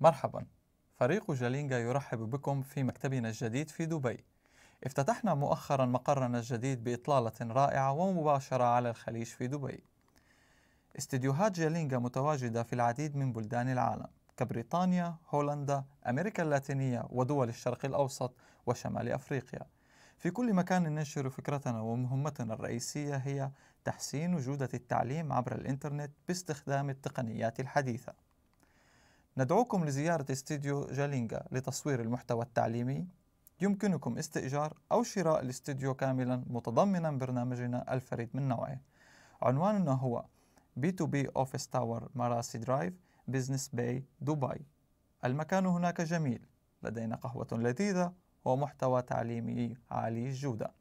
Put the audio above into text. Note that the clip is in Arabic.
مرحبا فريق جالينجا يرحب بكم في مكتبنا الجديد في دبي افتتحنا مؤخرا مقرنا الجديد بإطلالة رائعة ومباشرة على الخليج في دبي استديوهات جالينجا متواجدة في العديد من بلدان العالم كبريطانيا، هولندا، أمريكا اللاتينية ودول الشرق الأوسط وشمال أفريقيا في كل مكان ننشر فكرتنا ومهمتنا الرئيسية هي تحسين جودة التعليم عبر الإنترنت باستخدام التقنيات الحديثة ندعوكم لزيارة استديو جالينجا لتصوير المحتوى التعليمي يمكنكم استئجار أو شراء الاستديو كاملا متضمنا برنامجنا الفريد من نوعه عنواننا هو B2B Office Tower مراسي درايف بزنس باي دبي المكان هناك جميل لدينا قهوة لذيذة ومحتوى تعليمي عالي الجودة